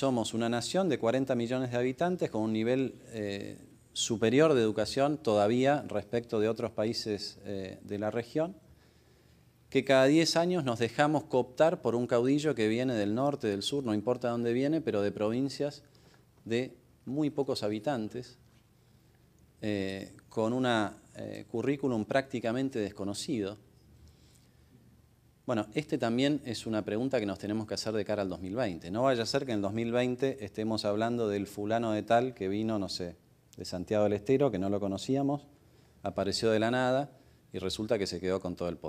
somos una nación de 40 millones de habitantes con un nivel eh, superior de educación todavía respecto de otros países eh, de la región, que cada 10 años nos dejamos cooptar por un caudillo que viene del norte, del sur, no importa dónde viene, pero de provincias de muy pocos habitantes, eh, con un currículum prácticamente desconocido bueno, este también es una pregunta que nos tenemos que hacer de cara al 2020. No vaya a ser que en el 2020 estemos hablando del fulano de tal que vino, no sé, de Santiago del Estero, que no lo conocíamos, apareció de la nada y resulta que se quedó con todo el poder.